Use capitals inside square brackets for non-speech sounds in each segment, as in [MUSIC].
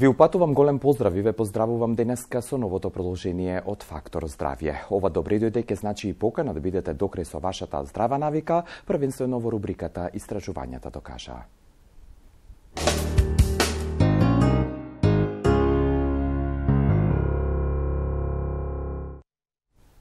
Ви упатувам голем поздрав и ве поздравувам денеска со новото продолжение од Фактор Здравје. Ова добри дојде ке значи и покана да бидете докрај со вашата здрава навика, првенствено во рубриката Истражувањата докажа.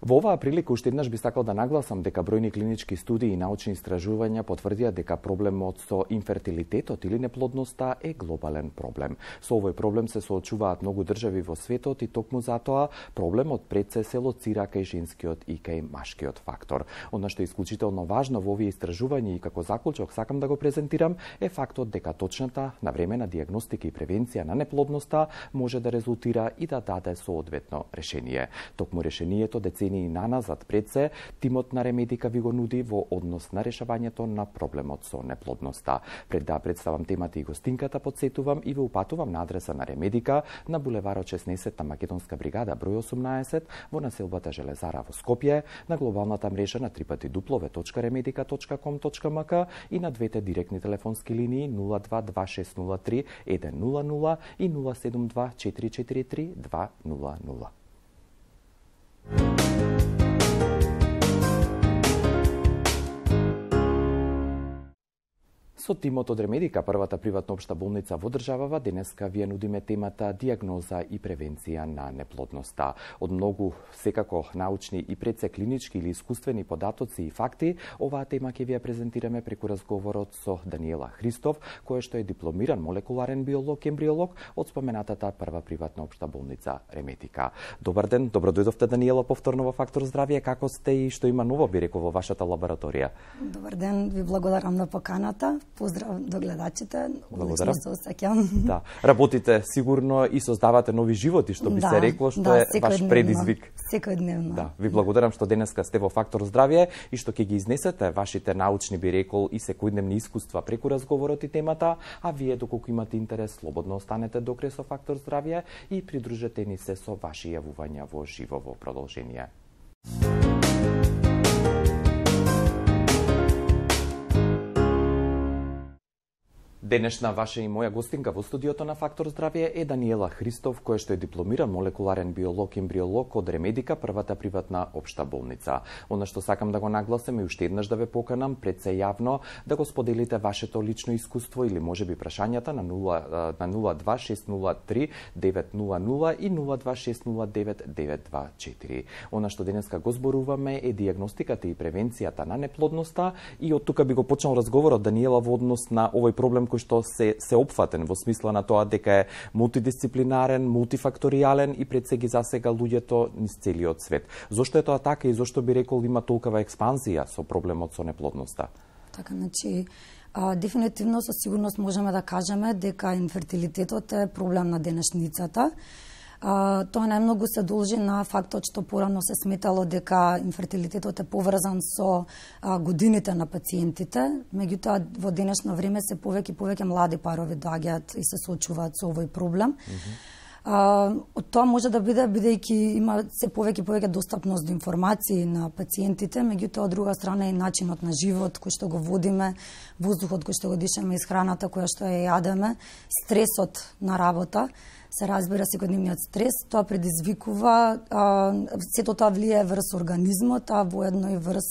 Во оваа прилика уште еднаш би сакал да нагласам дека бројни клинички студии и научни истражувања потврдија дека проблемот со инфертилитетот или неплодноста е глобален проблем. Со овој проблем се соочуваат многу држави во светот и токму затоа проблемот пред се се лоцира кај женскиот и кај машкиот фактор. Оно што е исклучително важно во овие истражувања и како заклучок сакам да го презентирам е фактот дека точната навремена диагностика и превенција на неплодноста може да резултира и да даде соодветно решение. Токму решението децата линии наназад пред се, тимот на Ремедика ви го нуди во однос на решавањето на проблемот со неплодноста. Пред да представам темата и гостинката, подсетувам и ве упатувам на адреса на Ремедика на булеварот 16 на Македонска бригада број 18 во населбата Железара во Скопје, на глобалната мрежа на трипати и на двете директни телефонски линии 022603 100 и 072443200. 443 200. Bye. Со тимот од Ремедика, првата приватна општа болница во државава, денеска вие нудиме темата диагноза и превенција на неплодноста. Од многу, секако, научни и клинички или искуствени податоци и факти, оваа тема ќе ви ја презентираме преку разговорот со Даниела Христов, која што е дипломиран молекуларен биолог, ембриолог од споменатата прва приватна општа болница Реметика. Добар ден, добро дојдовте Даниела повторно во Фактор здравје, како сте и што има ново би во вашата лабораторија? Добар ден, ви благодарам на поканата Поздрав до гледачите. Благодарам. Се осеќам. Да. Работите сигурно и создавате нови животи, што би да, се рекло, што да, е ваш предизвик. Секојдневно. Да. Ви благодарам што денеска сте во Фактор здравје и што ќе ги изнесете вашите научни би рекол и секојдневни искуства преку разговорот и темата, а вие доколку имате интерес, слободно останете до со Фактор здравје и придружете ни се со ваши јавувања во живо во продолжение. Thank Денешна ваша и моја гостинка во студиото на Фактор Здравје е Даниела Христов, која што е дипломиран молекуларен биолог и ембриолог од Ремедика, првата приватна обшта болница. Она што сакам да го нагласам и уште еднаш да ве поканам пред се јавно да го споделите вашето лично искуство или можеби прашањата на 0 на и 02609924. Она што денеска го зборуваме е диагностиката и превенцијата на неплодноста и од тука би го почнал разговорот Даниела во однос на овој проблем кој кој што се се опфатен во смисла на тоа дека е мултидисциплинарен, мултифакторијален и пред се ги засега луѓето низ целиот свет. Зошто е тоа така и зошто би рекол има толкова експанзија со проблемот со неплодноста? Така, значи, а, дефинитивно со сигурност можеме да кажеме дека инфертилитетот е проблем на денешницата А, тоа најмногу се должи на фактот што порано се сметало дека инфертилитетот е поврзан со а, годините на пациентите, меѓутоа во денешно време се повеќе и повеќе млади парови доаѓаат и се соочуваат со овој проблем. Mm -hmm. А, од тоа може да биде бидејќи има се повеќе и повеќе достапност до информации на пациентите, меѓутоа од друга страна и начинот на живот кој што го водиме, воздухот кој што го дишеме, и храната која што ја јадеме, стресот на работа се разбира секојдневниот стрес, тоа предизвикува сето тоа влијае врз организмот, а воедно и врз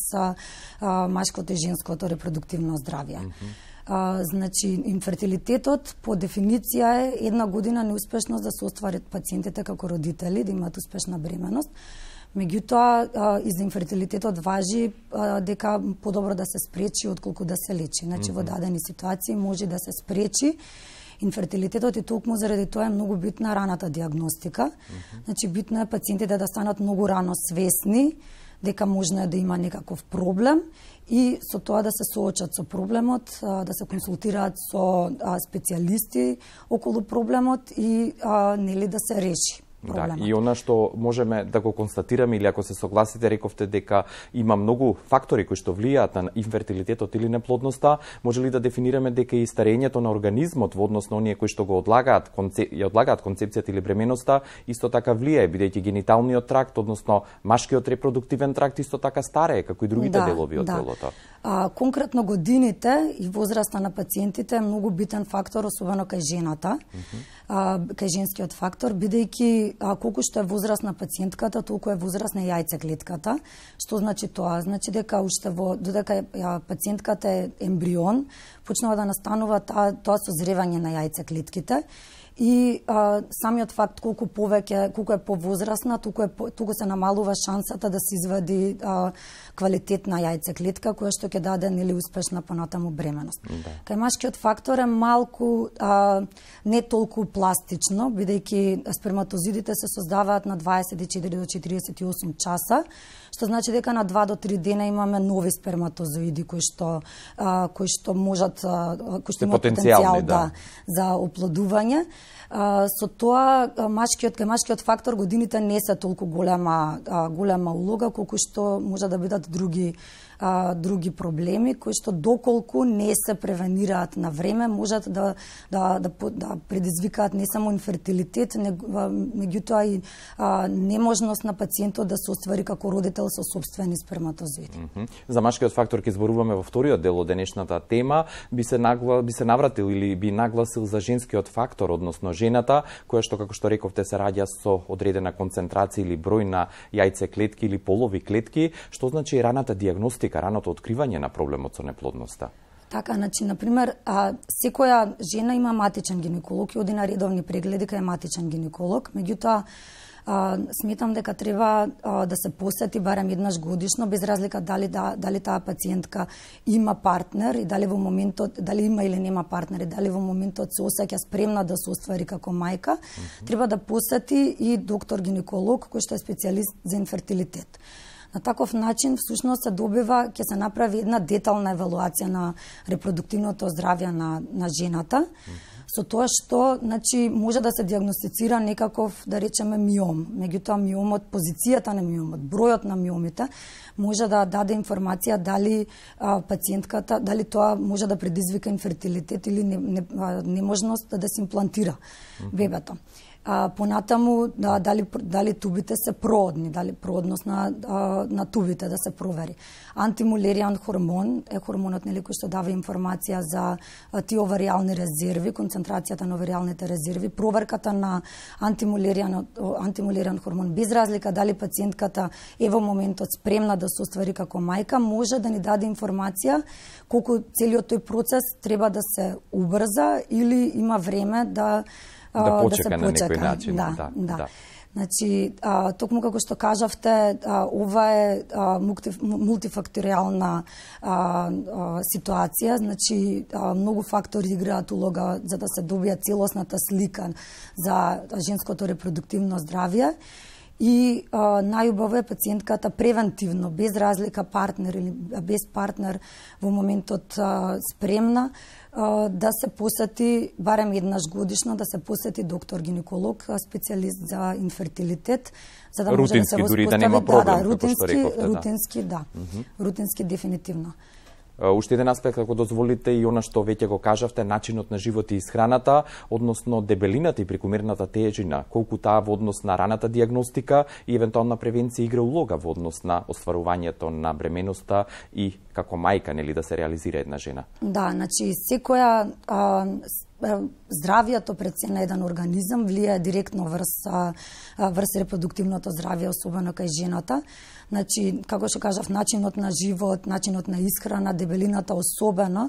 машкото и женското репродуктивно здравје. Mm -hmm. А, значи, инфертилитетот по дефиниција е една година неуспешност да се остварят пациентите како родители, да имаат успешна бременост. Меѓутоа, и за инфертилитетот важи а, дека подобро да се спречи отколку да се лечи. Значи, mm -hmm. во дадени ситуации може да се спречи Инфертилитетот и толку заради тоа е многу битна раната диагностика. Mm -hmm. Значи битно е пациентите да станат многу рано свесни дека можна е да има некаков проблем и со тоа да се соочат со проблемот, да се консултираат со специјалисти околу проблемот и нели да се реши. Да, и она што можеме да го констатираме или ако се согласите рековте дека има многу фактори кои што влијаат на инфертилитетот или неплодноста, може ли да дефинираме дека и старењето на организмот во однос на оние кои што го одлагаат концеп... ја одлагаат концепцијата или бременоста, исто така влијае бидејќи гениталниот тракт, односно машкиот репродуктивен тракт исто така старее како и другите да, делови од да. телото. А, конкретно годините и возраста на пациентите е многу битен фактор особено кај жената, mm -hmm. а, кај женскиот фактор, бидејќи а колку што е на пациентката, толку е возраст на јајцеклетката, Што значи тоа? Значи дека уште во додека пациентката е ембрион, почнува да настанува таа тоа созревање на јајцеклетките. клетките и а, самиот факт колку повеќе, колку е повозрасна, туку е туку се намалува шансата да се извади а, квалитетна јајцеклетка која што ќе даде нели успешна понатаму бременост. Да. Кај машкиот фактор е малку а, не толку пластично, бидејќи сперматозидите се создаваат на 24 до 48 часа, што значи дека на 2 до 3 дена имаме нови сперматозоиди кои што а, кои што можат а, кои што имаат потенцијал да, да за оплодување Со тоа, машкиот кај машкиот фактор годините не се толку голема, голема улога, колку што може да бидат други а, други проблеми кои што доколку не се превенираат на време можат да да да, да предизвикаат не само инфертилитет, меѓутоа и а, неможност на пациентот да се оствари како родител со собствени сперматозоиди. Mm -hmm. За машкиот фактор ќе зборуваме во вториот дел од денешната тема, би се нагла би се навратил или би нагласил за женскиот фактор, односно жената која што како што рековте се раѓа со одредена концентрација или број на јајце клетки или полови клетки, што значи раната диагностика дека раното откривање на проблемот со неплодноста? Така, значи, например, а, секоја жена има матичен гинеколог и оди на редовни прегледи кај матичен гинеколог, меѓутоа, а, сметам дека треба а, да се посети барем еднаш годишно, без разлика дали, да, дали таа пациентка има партнер и дали во моментот, дали има или нема партнер и дали во моментот се осеќа спремна да се оствари како мајка, mm -hmm. треба да посети и доктор гинеколог кој што е специјалист за инфертилитет. На таков начин, всушност, се добива, ќе се направи една детална евалуација на репродуктивното здравје на, на жената, со тоа што значи, може да се диагностицира некаков, да речеме, миом. Меѓутоа, миомот, позицијата на миомот, бројот на миомите, може да даде информација дали а, пациентката, дали тоа може да предизвика инфертилитет или не, не, а, неможност да се имплантира бебето а, понатаму да, дали, дали тубите се проодни, дали проодност на, а, на тубите да се провери. Антимулериан хормон е хормонот нели кој што дава информација за ти овариални резерви, концентрацијата на овариалните резерви, проверката на антимулериан, антимулериан хормон без разлика дали пациентката е во моментот спремна да се оствари како мајка, може да ни даде информација колку целиот тој процес треба да се убрза или има време да да почека, да се почека на некој начин. Да, да. да. да. Значи, а, токму како што кажавте, а, ова е а, мултифакториална а, а, ситуација, значи а, многу фактори играат улога за да се добија целосната слика за женското репродуктивно здравје. И а, најубаво е пациентката превентивно, без разлика партнер или без партнер во моментот а, спремна, а, да се посети барем еднаш годишно да се посети доктор гинеколог, специјалист за инфертилитет, за да може да да да, рутински, да се воспостави да, да, рутински, реков, рутински, да. да. Mm -hmm. Рутински дефинитивно. Уште еден аспект, ако дозволите, и она што веќе го кажавте, начинот на живот и исхраната, односно дебелината и прикумирната тежина, колку таа во однос на раната диагностика и евентуална превенција игра улога во однос на остварувањето на бременоста и како мајка, нели, да се реализира една жена? Да, значи, секоја а, здравјето пред се на еден организам влијае директно врз, врз репродуктивното здравје, особено кај жената. Значи, како што кажав, начинот на живот, начинот на исхрана, дебелината особено,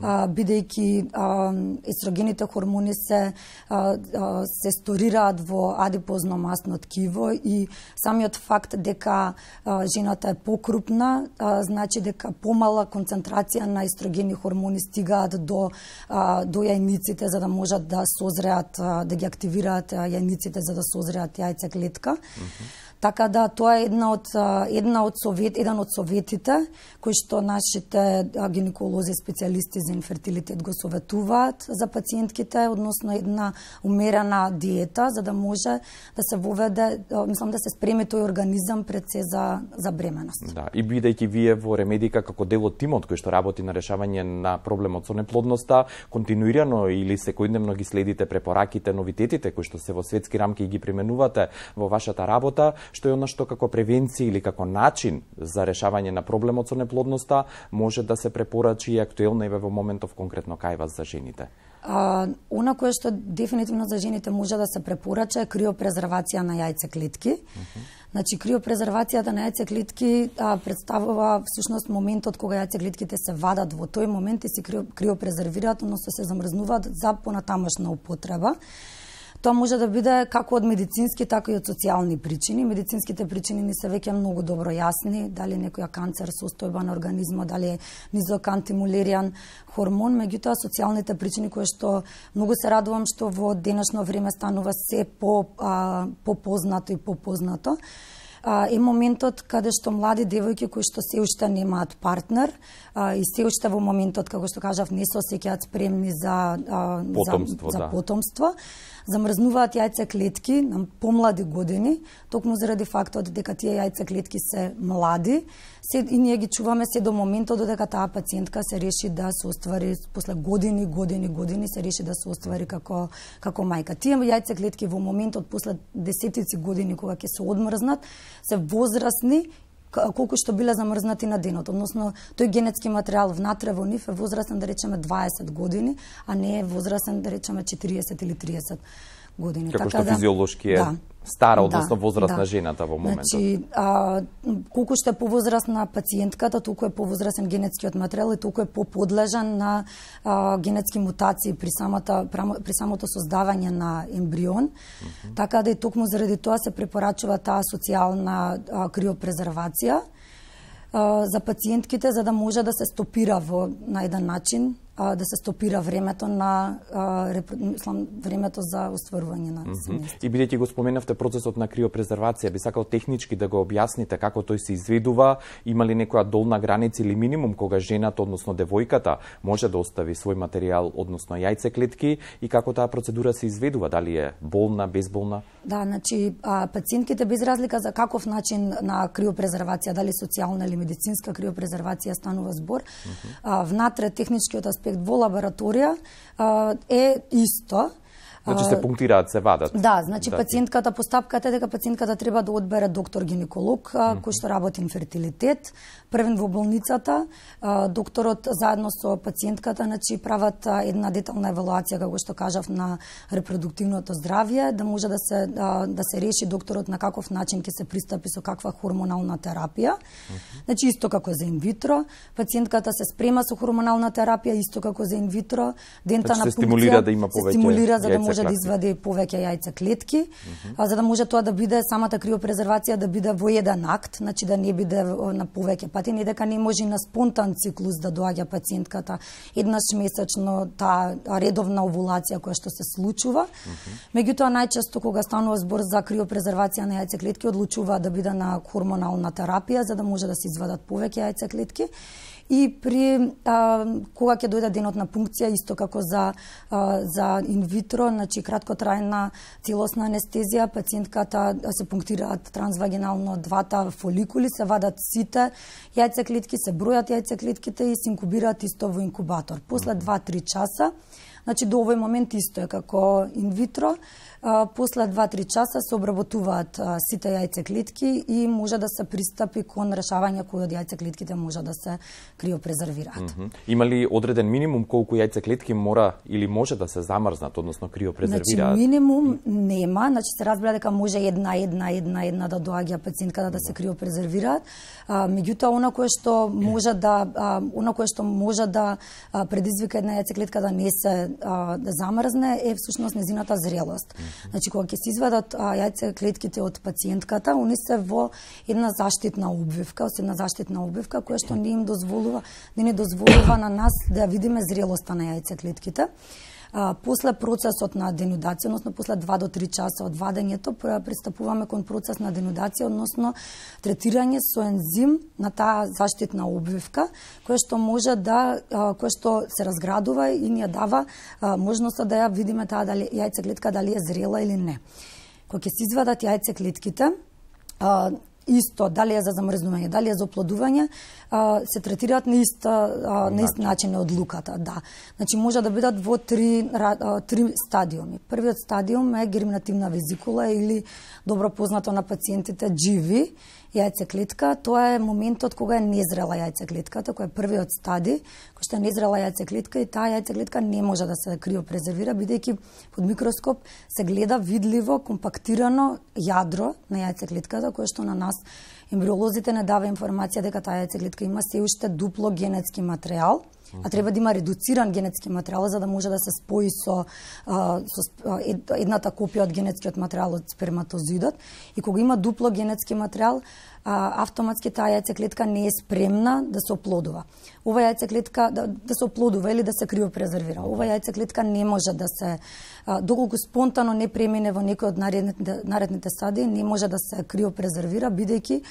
а, бидејќи а, естрогените хормони се а, а, се сторираат во адипозно масно ткиво и самиот факт дека а, жената е покрупна, а, значи дека помала концентрација на естрогени хормони стигаат до а, до јајниците за да можат да созреат, а, да ги активираат јајниците за да созреат јајце клетка. Uh -huh. Така да тоа е една од една од совет, еден од советите кои што нашите гинеколози специјалисти за инфертилитет го советуваат за пациентките, односно една умерена диета за да може да се воведе, мислам да се спреми тој организам пред се за за бременост. Да, и бидејќи вие во Ремедика како дел од тимот кој што работи на решавање на проблемот со неплодноста, континуирано или секојдневно ги следите препораките, новитетите кои што се во светски рамки и ги применувате во вашата работа, што е она што како превенција или како начин за решавање на проблемот со неплодноста може да се препорачи и актуелно е во моментов конкретно кај вас за жените? А, она кое што дефинитивно за жените може да се препорача е криопрезервација на јајце клетки. Uh -huh. Значи, криопрезервацијата на јајце клетки представува всушност моментот кога јајце клетките се вадат во тој момент и се криопрезервираат, односно се замрзнуваат за понатамошна употреба. Тоа може да биде како од медицински, така и од социјални причини. Медицинските причини ни се веќе многу добро јасни, дали некоја канцер состојба на организмот, дали е низок антимулериан хормон, меѓутоа социјалните причини кои што многу се радувам што во денешно време станува се по а, попознато и попознато а, е моментот каде што млади девојки кои што се уште немаат партнер а, и се уште во моментот како што кажав не се осекјаат спремни за а, потомство, за, да. за потомство замрзнуваат јајце клетки на помлади години, токму заради фактот дека тие јајце клетки се млади, се, и ние ги чуваме се до моментот додека таа пациентка се реши да се оствари после години, години, години се реши да се оствари како како мајка. Тие јајце клетки во моментот после десетици години кога ќе се одмрзнат, се возрасни колку што биле замрзнати на денот, односно тој генетски материјал внатре во нив е возрастен да речеме 20 години, а не е возрастен да речеме 40 или 30 години. Како така што да, физиолошки е да, стара, да. односно да, возраст да. на жената во моментот. Значи, а, колку што е повозрастна пациентката, толку е повозрастен генетскиот материјал и толку е поподлежан на а, генетски мутации при, самата, при самото создавање на ембрион. Mm -hmm. Така да и токму заради тоа се препорачува таа социјална а, криопрезервација за пациентките, за да може да се стопира во на еден начин а, да се стопира времето на а, реп... мислам, времето за остварување на семејство. Mm -hmm. И бидејќи го споменавте процесот на криопрезервација, би сакал технички да го објасните како тој се изведува, има ли некоја долна граница или минимум кога жената, односно девојката, може да остави свој материјал, односно јајце клетки и како таа процедура се изведува, дали е болна, безболна? Да, значи а, пациентките без разлика за каков начин на криопрезервација, дали социјална или медицинска криопрезервација станува збор, mm -hmm. а, внатре техничкиот аспект аспект во лабораторија е исто, Значи се пунктираат, се вадат. Да, значи да, пациентката постапката е дека пациентката треба да одбере доктор гинеколог mm -hmm. кој што работи инфертилитет, првен во болницата, докторот заедно со пациентката значи прават една детална евалуација како што кажав на репродуктивното здравје, да може да се да, да се реши докторот на каков начин ќе се пристапи со каква хормонална терапија. Mm -hmm. Значи исто како за инвитро, пациентката се спрема со хормонална терапија исто како за инвитро, дентална значи, пункција се стимулира да има повеќе стимулира за да може може да извади повеќе јајца клетки, mm -hmm. за да може тоа да биде самата криопрезервација да биде во еден акт, значи да не биде на повеќе пати, не дека не може на спонтан циклус да доаѓа пациентката еднаш месечно таа редовна овулација која што се случува. Mm -hmm. Меѓутоа најчесто кога станува збор за криопрезервација на јајца клетки одлучува да биде на хормонална терапија за да може да се извадат повеќе јајца клетки и при а, кога ќе дојде денот на пункција исто како за а, за инвитро, значи краткотрајна целосна анестезија, пациентката се пунктираат трансвагинално двата фоликули, се вадат сите јајцеклетки, се бројат јајцеклетките и се инкубираат исто во инкубатор. После 2-3 часа Значи, до овој момент исто е како инвитро. После 2-3 часа се обработуваат сите јајцеклитки и може да се пристапи кон решавање кои од јајцеклитките може да се криопрезервираат. Mm -hmm. Има ли одреден минимум колку јајцеклитки мора или може да се замрзнат, односно криопрезервираат? Значи минимум нема, значи се разбира дека може една, една, една, една да доаѓа пациентката да се криопрезервираат. меѓутоа, она кое што може да, она кое што може да предизвика една јајцеклитка да не се да замрзне е всушност незината зрелост. Значи, кога ќе се извадат јајце клетките од пациентката, они се во една заштитна обвивка, се една заштитна обвивка, која што не им дозволува, не не дозволува на нас да видиме зрелоста на јајце клетките. А, после процесот на денудација, односно после 2 до 3 часа од вадењето, пристапуваме кон процес на денудација, односно третирање со ензим на таа заштитна обвивка, која што може да која што се разградува и ни ја дава можноста да ја видиме таа дали јајце дали е зрела или не. Кога ќе се извадат јајце исто, дали е за замрзнување, дали е за оплодување, се третираат на ист, а, на значи. ист начин на одлуката, да. Значи може да бидат во три, а, три стадиуми. Првиот стадиум е герминативна везикула или добро познато на пациентите GV, јајцеклетка, тоа е моментот кога е незрела јајцеклетката, кој е првиот стади, кој што е незрела јајцеклетка и таа јајцеклетка не може да се криопрезервира, бидејќи под микроскоп се гледа видливо компактирано јадро на јајцеклетката, кое што на нас ембриолозите не дава информација дека таа јацеглитка има се уште дупло генетски материјал, а треба да има редуциран генетски материјал за да може да се спои со, а, со едната копија од генетскиот материјал од сперматозидот. И кога има дупло генетски материјал, автоматски таа јајцеклетка не е спремна да се оплодува. Ова јајцеклетка да, да се оплодува или да се криопрезервира. Ова јајцеклетка не може да се а, доколку спонтано не премине во некој од наредните, наредните стадии, не може да се криопрезервира бидејќи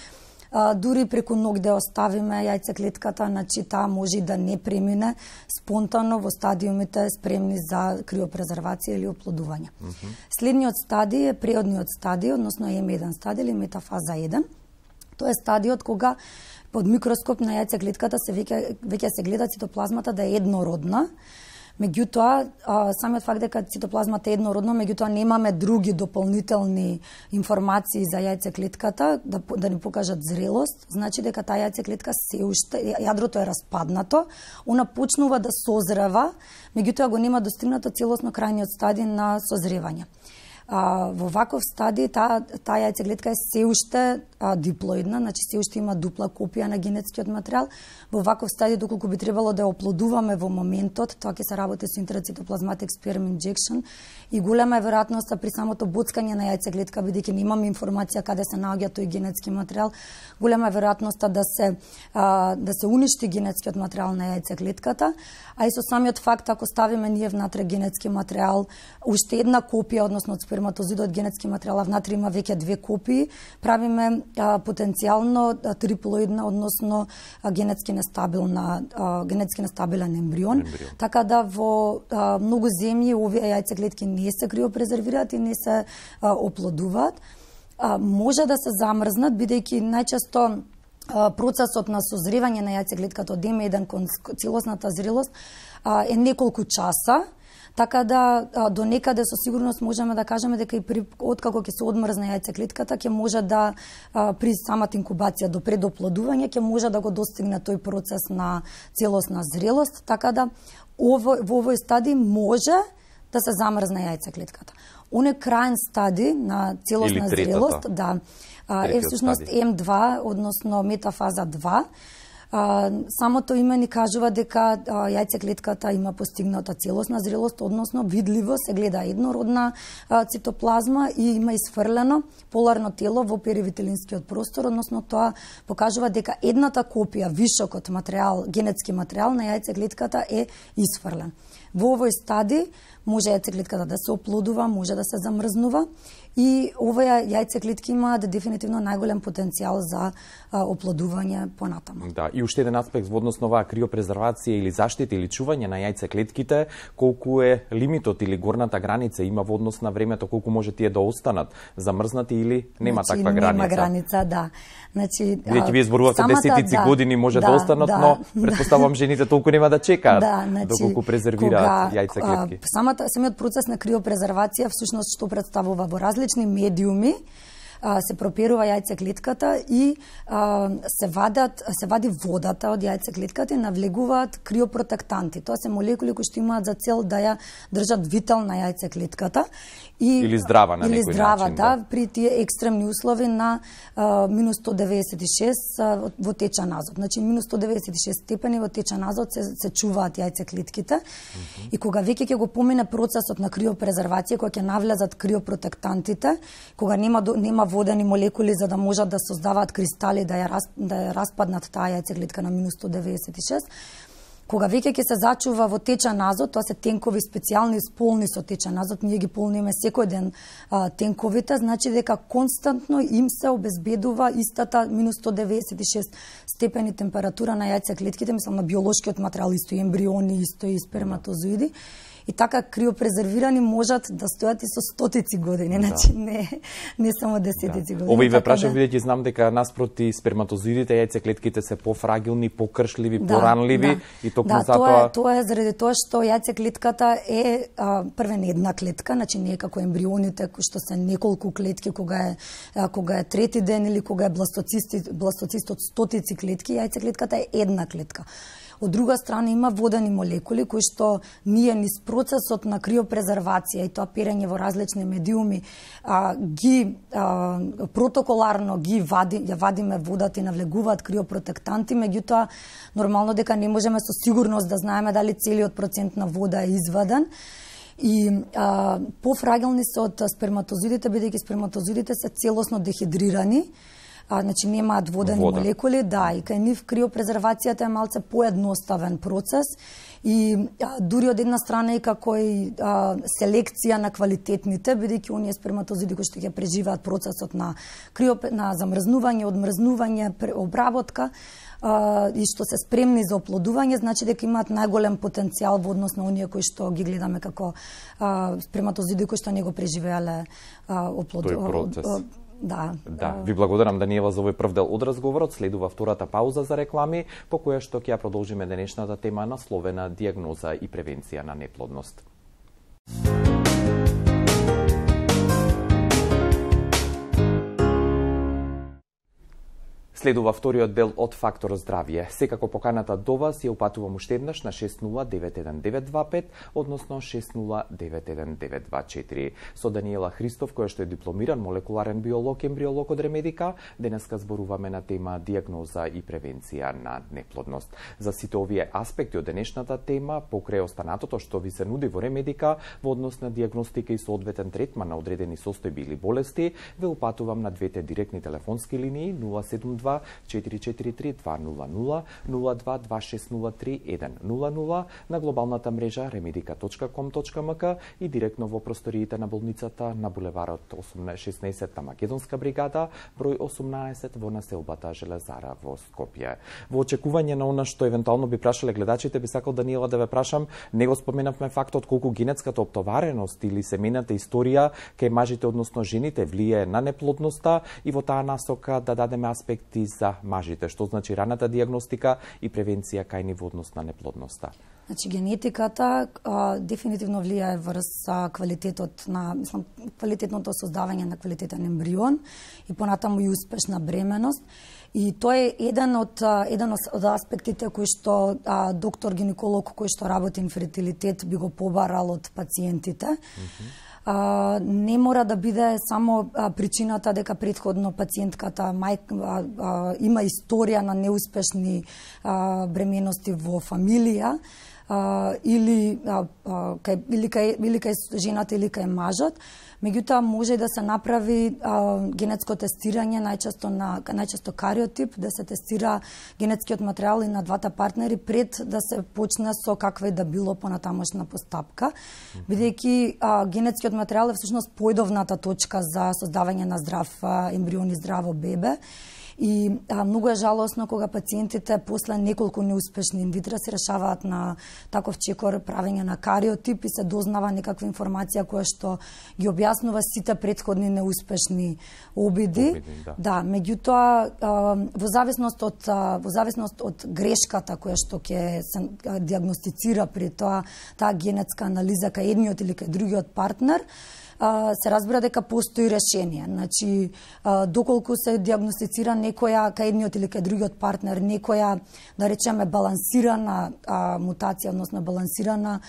дури преку ног да оставиме јајцеклетката, значи таа може да не премине спонтано во стадиумите спремни за криопрезервација или оплодување. Mm -hmm. Следниот стадиј е преодниот стадиј, односно М1 стадиј или метафаза 1. Тоа е стадиот кога под микроскоп на јајцеклетката се веќе веќе се гледа цитоплазмата да е еднородна Меѓутоа, самиот факт дека цитоплазмата е еднородна, меѓутоа немаме други дополнителни информации за јајцеклетката да, да ни покажат зрелост, значи дека таа јајцеклетка се уште, јадрото е распаднато, она почнува да созрева, меѓутоа го нема достигнато целосно крајниот стадиј на созревање. А, во ваков стадиј таа та е се уште а, диплоидна, значи се уште има дупла копија на генетскиот материјал. Во ваков стадиј доколку би требало да ја оплодуваме во моментот, тоа ќе се работи со интрацитоплазматик сперм инжекшн и голема е веројатноста при самото боцкање на јајцеглетка, бидејќи не имаме информација каде се наоѓа тој генетски материјал, голема е веројатноста да се а, да се уништи генетскиот материјал на јајцеглетката, а и со самиот факт ако ставиме ние внатре генетски материјал, уште една копија односно од сперматозидот генетски материјал внатре има веќе две копии, правиме а, потенцијално а, триплоидна, односно а, генетски нестабилна а, генетски нестабилен ембрион. ембрион. Така да во а, многу земји овие јајцеклетки не се криопрезервираат и не се а, оплодуваат. А, може да се замрзнат бидејќи најчесто процесот на созревање на јајцеклетката од еден кон целосната зрелост е неколку часа, Така да до некаде со сигурност можеме да кажеме дека и при откако ќе се одмрзне јајцеклетката ќе може да при самата инкубација до предоплодување ќе може да го достигне тој процес на целосна зрелост, така да ово, во овој стади може да се замрзне јајцеклетката. Оне крајен стади на целосна зрелост, да, е всушност М2, односно метафаза 2, А, самото име ни кажува дека јајцеклетката има постигната целосна зрелост, односно видливо се гледа еднородна а, цитоплазма и има исфрлено поларно тело во перивителинскиот простор, односно тоа покажува дека едната копија, вишокот материјал, генетски материјал на јајцеклетката е исфрлен. Во овој стади може јајцеклетката да се оплодува, може да се замрзнува и оваа јајцеклетки имаат да дефинитивно најголем потенцијал за оплодување понатаму. Да, и уште еден аспект во однос на оваа криопрезервација или заштита или чување на јајцеклетките, колку е лимитот или горната граница има во однос на времето колку може тие да останат замрзнати или нема значи, таква граница. Нема граница, да. Значи, Веќе вие зборувавте десетици да, години може да, да останат, да, но [LAUGHS] да. претпоставувам да. жените толку нема да чекаат [LAUGHS] да, значи, доколку презервираат јајцеклетки. Самата самиот процес на криопрезервација всушност што представува во различни медиуми се пропирува јајцеклетката и а, се вадат се вади водата од јајцеклетката и навлегуваат криопротектанти. Тоа се молекули кои што имаат за цел да ја држат вителна јајце и или здрава на или здрава, начин, да, да, при тие екстремни услови на а, минус 196 а, во течен азот. Значи минус 196 степени во течен азот се, се чуваат јајцеклетките. mm -hmm. и кога веќе ќе го помине процесот на криопрезервација кога ќе навлезат криопротектантите, кога нема нема водени молекули за да можат да создаваат кристали да ја, да ја распаднат таа јајцеглетка на минус 196. Кога веќе ќе се зачува во течен азот, тоа се тенкови специјални сполни со течен азот, ние ги полниме секој ден а, тенковите, значи дека константно им се обезбедува истата минус 196 степени температура на јајцеклетките, клетките, мислам на биолошкиот материјал, исто и ембриони, исто и сперматозоиди и така криопрезервирани можат да стојат и со стотици години, да. значи не не само десетици да. години. Ова и ве така прашав да... бидејќи знам дека наспроти сперматозидите јајцеклетките се пофрагилни, покршливи, да, поранливи да. и токму да, затоа тоа тоа е заради тоа што јајцеклетката е а, првен една клетка, значи не е како ембрионите кои што се неколку клетки кога е а, кога е трети ден или кога е бластоцист бластоцистот стотици клетки, јајцеклетката е една клетка. Од друга страна има водени молекули кои што ние низ процесот на криопрезервација и тоа перење во различни медиуми а, ги а, протоколарно ги вади, ја вадиме водата и навлегуваат криопротектанти, меѓутоа нормално дека не можеме со сигурност да знаеме дали целиот процент на вода е изваден и а, пофрагилни се од сперматозидите, бидејќи сперматозидите се целосно дехидрирани, а, значи немаат водени Вода. молекули, да, и кај нив криопрезервацијата е малце поедноставен процес и а, дури од една страна и како и а, селекција на квалитетните, бидејќи оние сперматозиди кои што ќе преживеат процесот на криоп на замрзнување, одмрзнување, обработка, а, и што се спремни за оплодување, значи дека имаат најголем потенцијал во однос на оние кои што ги гледаме како а, сперматозиди кои што не го преживеале оплодување Да. Да, ви благодарам Даниела за овој прв дел од разговорот. Следува втората пауза за реклами, по која што ќе продолжиме денешната тема насловена диагноза и превенција на неплодност. Музика Следува вториот дел од Фактор здравје. Секако поканата до вас ја упатувам уште еднаш на 6091925, односно 6091924. Со Даниела Христов, која што е дипломиран молекуларен биолог, ембриолог од Ремедика, денеска зборуваме на тема диагноза и превенција на неплодност. За сите овие аспекти од денешната тема, покрај останатото што ви се нуди во Ремедика во однос на диагностика и соодветен третман на одредени состојби или болести, ве упатувам на двете директни телефонски линии 072 02 443 200 02 2603 100 на глобалната мрежа remedica.com.mk и директно во просториите на болницата на булеварот 16 на Македонска бригада, број 18 во населбата Железара во Скопје. Во очекување на она што евентуално би прашале гледачите, би сакал Даниела да ве прашам, не го споменавме фактот колку генетската оптовареност или семената историја кај мажите, односно жените, влијае на неплодноста и во таа насока да дадеме аспекти и за мажите, што значи раната диагностика и превенција кај ниво однос на неплодноста. Значи генетиката а, дефинитивно влијае врз а, квалитетот на мислам квалитетното создавање на квалитетен ембрион и понатаму и успешна бременост. И тоа е еден од еден од аспектите кои што а, доктор гинеколог кој што работи инфертилитет би го побарал од пациентите. Mm -hmm а, не мора да биде само а, причината дека предходно пациентката мај, а, а, има историја на неуспешни а, бременности во фамилија, а, или, а, а, кај, или, кај, или кај жената или кај мажот, Меѓутоа може да се направи а, генетско тестирање најчесто на најчесто кариотип, да се тестира генетскиот материјал и на двата партнери пред да се почне со каква и да било понатамошна постапка, бидејќи генетскиот материјал е всушност појдовната точка за создавање на здрав ембрион и здраво бебе. И а, многу е жалосно кога пациентите после неколку неуспешни инвитра се решаваат на таков чекор правење на кариотип и се дознава некаква информација која што ги објаснува сите предходни неуспешни обиди. обиди да. да, меѓутоа а, во зависност од а, во зависност од грешката која што ќе се диагностицира при тоа таа генетска анализа кај едниот или кај другиот партнер, се разбира дека постои решение. Значи, доколку се диагностицира некоја кај едниот или кај другиот партнер, некоја, да речеме, балансирана мутација, односно балансирана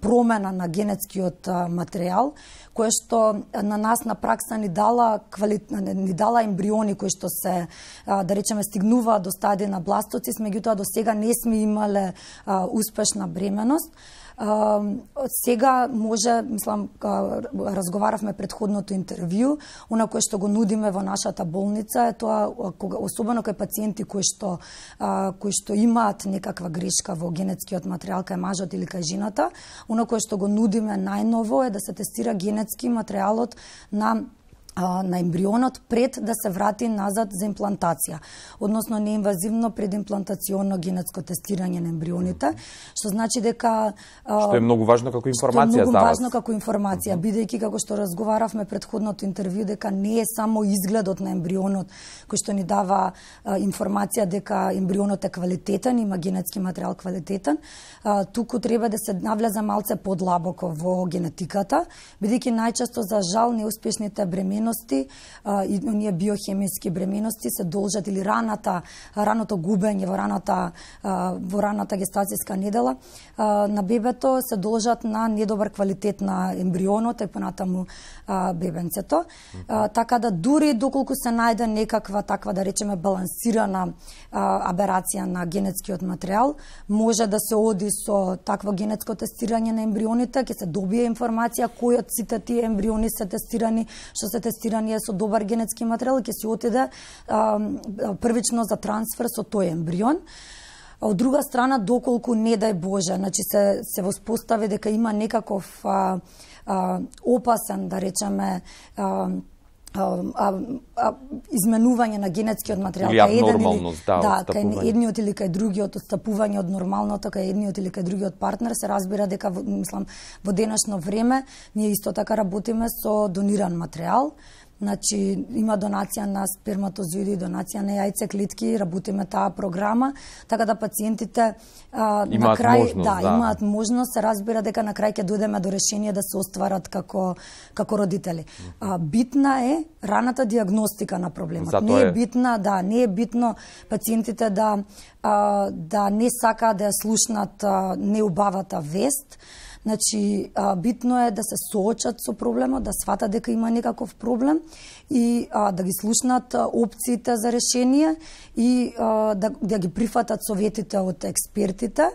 промена на генетскиот материјал, кое што на нас на пракса ни дала квали... ни дала ембриони кои што се да речеме стигнува до стадија на бластоци, меѓутоа до сега не сме имале успешна бременост. Од сега може, мислам, разговаравме предходното интервју, она кое што го нудиме во нашата болница е тоа кога особено кај пациенти кои што кои што имаат некаква грешка во генетскиот материјал кај мажот или кај жената, она кое што го нудиме најново е да се тестира генетски материјалот на на ембрионот пред да се врати назад за имплантација, односно неинвазивно предимплантационно генетско тестирање на ембрионите, што значи дека што е многу важно како информација што е многу за вас. важно како информација, бидејќи како што разговаравме предходното интервју дека не е само изгледот на ембрионот кој што ни дава информација дека ембрионот е квалитетен, има генетски материјал квалитетен, туку треба да се навлезе малце подлабоко во генетиката, бидејќи најчесто за жал неуспешните бремена бременности и оние биохемиски бременности се должат или раната, раното губење во раната во раната гестацијска недела на бебето се должат на недобар квалитет на ембрионот и понатаму бебенцето. така да дури доколку се најде некаква таква да речеме балансирана аберација на генетскиот материјал, може да се оди со такво генетско тестирање на ембрионите, ќе се добие информација кои од сите тие ембриони се тестирани, што се тестирани тестирање со добар генетски материјал ќе се отиде а, првично за трансфер со тој ембрион. А, од друга страна, доколку не дај Боже, значи се, се воспостави дека има некаков а, а, опасен, да речеме, а, а, а, изменување на генетскиот материјал кај еден или да, да кај едниот или кај другиот отстапување од нормалното кај едниот или кај другиот партнер се разбира дека мислам во денешно време ние исто така работиме со дониран материјал Значи, има донација на сперматозоиди, донација на јајце, клитки, работиме таа програма, така да пациентите а, на крај, можност, да, да, имаат можност, се разбира дека на крај ќе дојдеме до решение да се остварат како како родители. А, битна е раната диагностика на проблемот. не е битна, да, не е битно пациентите да а, да не сакаат да ја слушнат неубавата вест, Значи, битно е да се соочат со проблемот, да сватат дека има некаков проблем и а, да ги слушнат опциите за решение и а, да, да ги прифатат советите од експертите,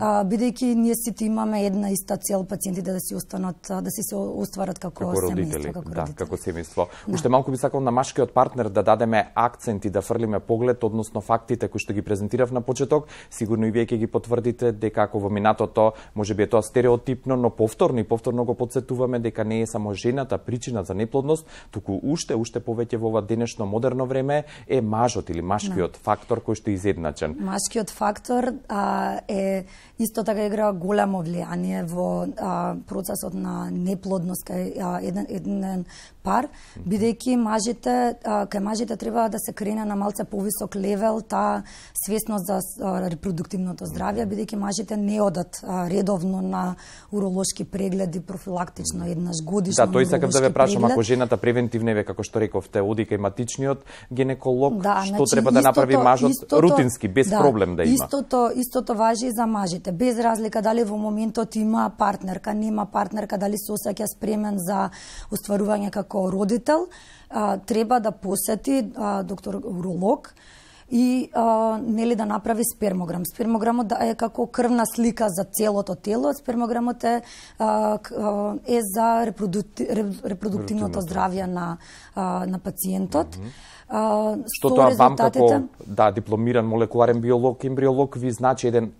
а, бидејќи ние сите имаме една иста цел пациентите да се останат, да си се остварат како, како семејство, како да, како семејство. Да. Уште малку би сакал на машкиот партнер да дадеме акцент и да фрлиме поглед односно фактите кои што ги презентирав на почеток. Сигурно и вие ќе ги потврдите дека како во минатото можеби е тоа стереотипно, но повторно и повторно го подсетуваме дека не е само жената причина за неплодност, туку уш уште, уште повеќе во ова денешно модерно време е мажот или машкиот да. фактор кој што е изедначен. Машкиот фактор а, е Исто така игра големо влијание во а, процесот на неплодност кај а, еден, еден пар, бидејќи мажите, а, кај мажите треба да се крене на малце повисок левел таа свесност за а, репродуктивното здравје, бидејќи мажите не одат а, редовно на уролошки прегледи профилактично еднаш да, годишно. Да, тој сакав да ве прашам ако жената превентивно еве како што рековте оди кај матичниот гинеколог, да, што значи, треба да направи мажот истото, рутински без да, проблем да има. Истото истото важи и за мажите мажите, без разлика дали во моментот има партнерка, нема партнерка, дали се осеќа спремен за устварување како родител, а, треба да посети а, доктор уролог и а, нели да направи спермограм. Спермограмот да е како крвна слика за целото тело, спермограмот е а, е за репродукти, репродуктивното здравје на а, на пациентот. Mm -hmm. А, што, што тоа вам како да дипломиран молекуларен биолог, ембриолог ви значи еден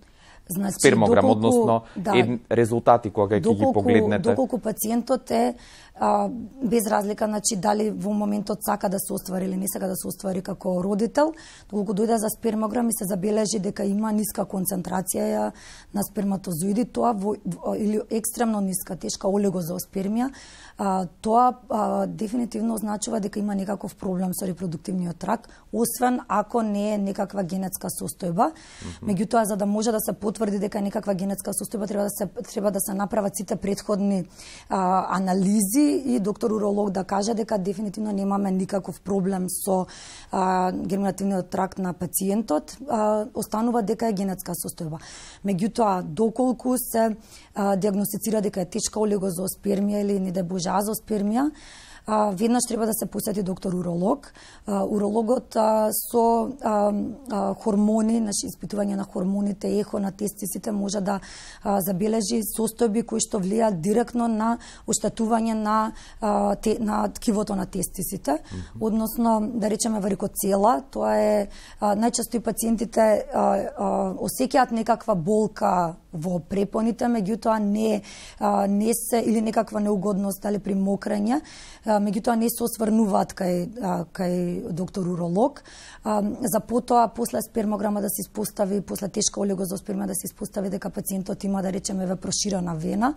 Значи, спермограм, доколку, односно да, резултати кога ќе ги погледнете. Доколку пациентот е а, без разлика значи дали во моментот сака да се оствари или не сака да се оствари како родител, доколку дојде за спермограм и се забележи дека има ниска концентрација на сперматозоиди, тоа во, или екстремно ниска, тешка олигозооспермија, а, тоа а, дефинитивно означува дека има некаков проблем со репродуктивниот рак, освен ако не е некаква генетска состојба. Mm -hmm. Меѓутоа за да може да се потврди дека е некаква генетска состојба треба да се треба да се направат сите претходни а, анализи и, доктор уролог да каже дека дефинитивно немаме никаков проблем со а, герминативниот тракт на пациентот, а, останува дека е генетска состојба. Меѓутоа, доколку се а, диагностицира дека е тешка олигозооспермија или не да боже азоспермија, веднаш треба да се посети доктор уролог. Урологот со хормони, значи испитување на хормоните, ехо на тестисите може да забележи состојби кои што влијаат директно на оштетување на на ткивото на тестисите, mm -hmm. односно да речеме варикоцела, тоа е најчесто и пациентите осеќаат некаква болка во препоните, меѓутоа не не се или некаква неугодност али при мокрање, меѓутоа не се осврнуваат кај кај доктор уролог. За потоа после спермограма да се испостави, после тешка олигозосперма да се испостави дека пациентот има да речеме ве проширена вена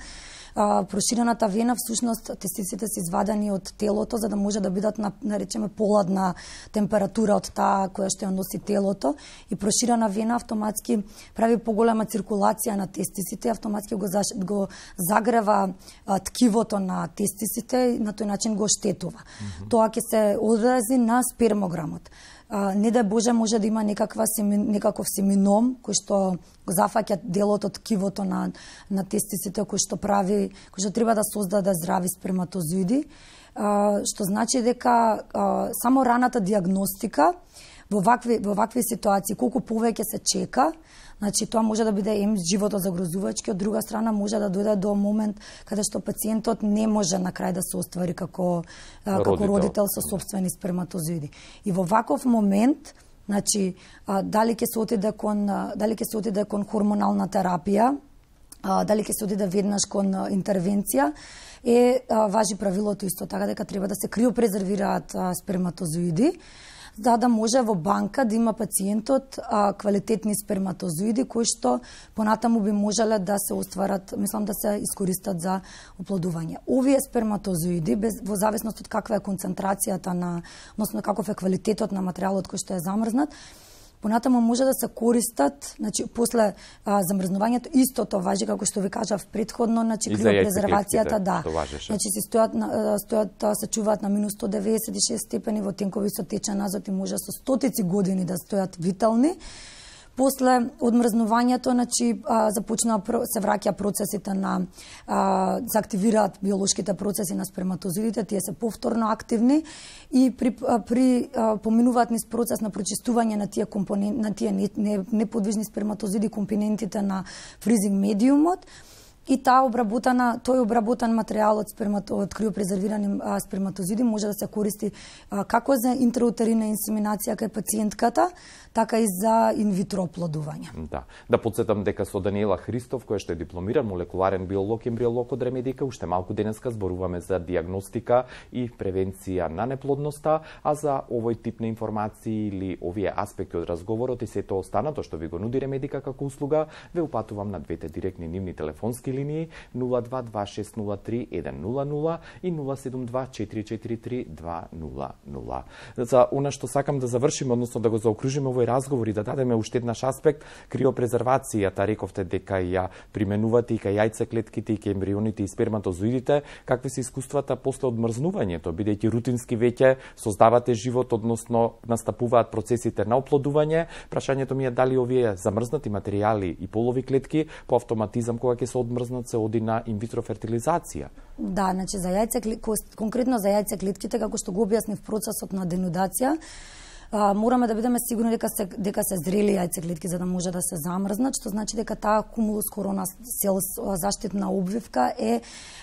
проширената вена всушност тестиците се извадени од телото за да може да бидат на наречеме поладна температура од таа која што ја носи телото и проширена вена автоматски прави поголема циркулација на тестисите, автоматски го заш... го загрева а, ткивото на тестисите и на тој начин го штетува. Mm -hmm. Тоа ќе се одрази на спермограмот а, не да Боже може да има некаква семи, некаков семином кој што го зафаќа делот од кивото на, на тестисите кој што прави, кој што треба да создаде здрави сперматозоиди, а, што значи дека а, само раната диагностика во вакви, во вакви ситуации, колку повеќе се чека, Значи, тоа може да биде им животот загрозувачки, од друга страна може да дојде до момент каде што пациентот не може на крај да се оствари како, родител. како родител со собствени сперматозоиди. И во ваков момент, Значи, дали ќе се отиде кон дали ќе се отиде кон хормонална терапија, дали ќе се оди да веднаш кон интервенција, е важи правилото исто така дека треба да се криопрезервираат сперматозоиди, за да, да може во банка да има пациентот а, квалитетни сперматозоиди кои што понатаму би можеле да се остварат, мислам да се искористат за оплодување. Овие сперматозоиди без во зависност од каква е концентрацијата на, односно каков е квалитетот на материјалот кој што е замрзнат, Понатаму може да се користат, значи после а, замрзнувањето истото важи како што ви кажав предходно, значи презервацијата да. да. Значи се стојат на, стојат се чуваат на минус 196 степени во тенкови со течен азот и може со стотици години да стојат витални. После одмрзнувањето, значи започна се враќа процесите на а, се активираат биолошките процеси на сперматозоидите, тие се повторно активни и при при поминуваат низ процес на прочистување на тие компоненти на тие неподвижни не, сперматозоиди компонентите на фризинг медиумот и таа обработана, тој обработан материјал од, спермато, од криопрезервирани сперматозиди може да се користи а, како за интраутерина инсеминација кај пациентката, така и за инвитро оплодување. Да. Да подсетам дека со Даниела Христов, која што е дипломиран молекуларен биолог и ембриолог од Ремедика, уште малку денеска зборуваме за диагностика и превенција на неплодноста, а за овој тип на информации или овие аспекти од разговорот и сето останато што ви го нуди Ремедика како услуга, ве упатувам на двете директни нивни телефонски линии 022603100 и 072443200. За она што сакам да завршиме, односно да го заокружиме овој разговор и да дадеме уште еднаш аспект, криопрезервацијата, рековте дека ја применувате и кај јајцеклетките и кај ембрионите и сперматозоидите, какви се искуствата после одмрзнувањето, бидејќи рутински веќе создавате живот, односно настапуваат процесите на оплодување. Прашањето ми е дали овие замрзнати материјали и полови клетки по автоматизам кога ќе се одмрзнат познат се оди на инвитро фертилизација. Да, значи за јајце конкретно за јајце клетките како што го објаснив процесот на денудација, а, мораме да бидеме сигурни дека се дека се зрели јајцеклетки за да може да се замрзнат, што значи дека таа кумулус корона сел заштитна обвивка е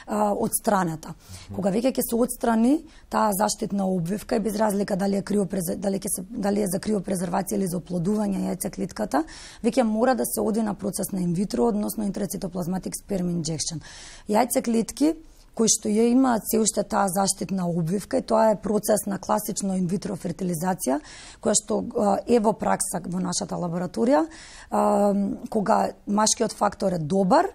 а, отстранета. Кога веќе ќе се отстрани таа заштитна обвивка е без разлика дали е крио дали ќе се дали е за криопрезервација или за оплодување јајцеклетката, веќе мора да се оди на процес на инвитро, односно интрацитоплазматик сперм инжекшн. Јајцеклетки кои што ја имаат се уште таа заштитна обвивка и тоа е процес на класично инвитро фертилизација, која што е во пракса во нашата лабораторија, кога машкиот фактор е добар,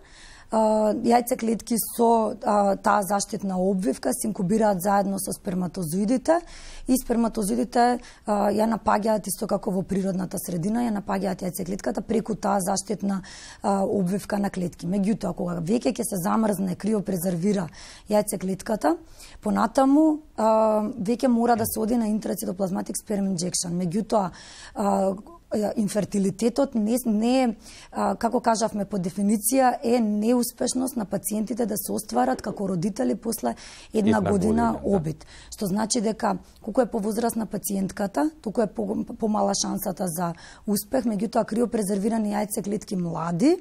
јајце клетки со а, таа заштитна обвивка се инкубираат заедно со сперматозоидите и сперматозоидите а, ја напаѓаат исто како во природната средина, ја напаѓаат јајце клетката преку таа заштитна а, обвивка на клетки. Меѓутоа, кога веќе ќе се замрзне, криопрезервира јајце клетката, понатаму а, веќе мора да се оди на интрацитоплазматик сперм инжекшн. Меѓутоа, инфертилитетот не, не како кажавме по дефиниција е неуспешност на пациентите да се остварат како родители после една, една година, година да. обид. Да. Што значи дека колку е повозрастна пациентката, толку е помала шансата за успех, меѓутоа криопрезервирани јајце клетки млади,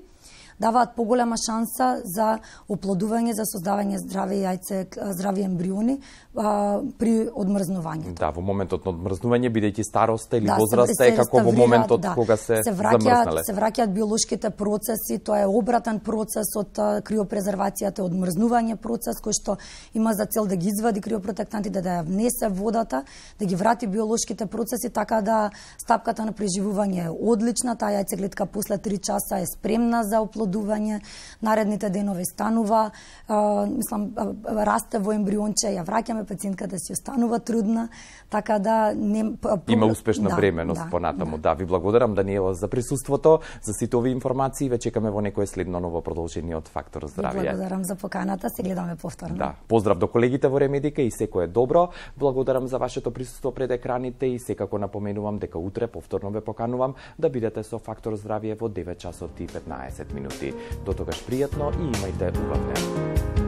даваат поголема шанса за оплодување, за создавање здрави јајце, здрави ембриони а, при одмрзнувањето. Да, во моментот на одмрзнување, бидејќи староста или да, возраста е како во моментот да, кога се, се враќаат, Се враќаат биолошките процеси, тоа е обратен процес од криопрезервацијата, одмрзнување процес кој што има за цел да ги извади криопротектантите, да, да ја внесе водата, да ги врати биолошките процеси, така да стапката на преживување е одлична, таа јајцегледка после 3 часа е спремна за оплодување оплодување, наредните денови станува, а, мислам, расте во ембрионче, ја враќаме пациентка да си останува трудна, така да не... Има успешна да, бременост да, понатаму, да. да. Ви благодарам, Даниела, за присуството, за сите овие информации, ве чекаме во некое следно ново продолжение од Фактор Здравје. Ви благодарам за поканата, се гледаме повторно. Да, поздрав до колегите во Ремедика и секое добро. Благодарам за вашето присуство пред екраните и секако напоменувам дека утре повторно ве поканувам да бидете со Фактор Здравје во 9 часот и 15 минути. Do toga prijatno i imajte ugodne.